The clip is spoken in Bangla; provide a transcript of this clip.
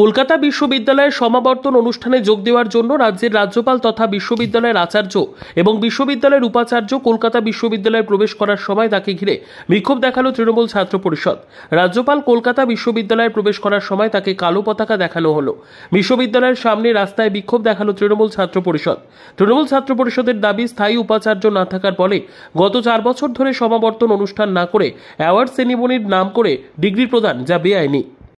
কলকাতা বিশ্ববিদ্যালয়ের সমাবর্তন অনুষ্ঠানে যোগ দেওয়ার জন্য রাজ্যের রাজ্যপাল তথা বিশ্ববিদ্যালয়ের আচার্য এবং বিশ্ববিদ্যালয়ের উপাচার্য কলকাতা বিশ্ববিদ্যালয়ে প্রবেশ করার সময় তাকে ঘিরে বিক্ষোভ দেখালো তৃণমূল ছাত্র পরিষদ রাজ্যপাল কলকাতা বিশ্ববিদ্যালয়ে প্রবেশ করার সময় তাকে কালো পতাকা দেখানো হলো বিশ্ববিদ্যালয়ের সামনে রাস্তায় বিক্ষোভ দেখালো তৃণমূল ছাত্র পরিষদ তৃণমূল ছাত্র পরিষদের দাবি স্থায়ী উপাচার্য না থাকার ফলে গত চার বছর ধরে সমাবর্তন অনুষ্ঠান না করে অ্যাওয়ার্ড সেনিমনির নাম করে ডিগ্রি প্রদান যা বেআইনি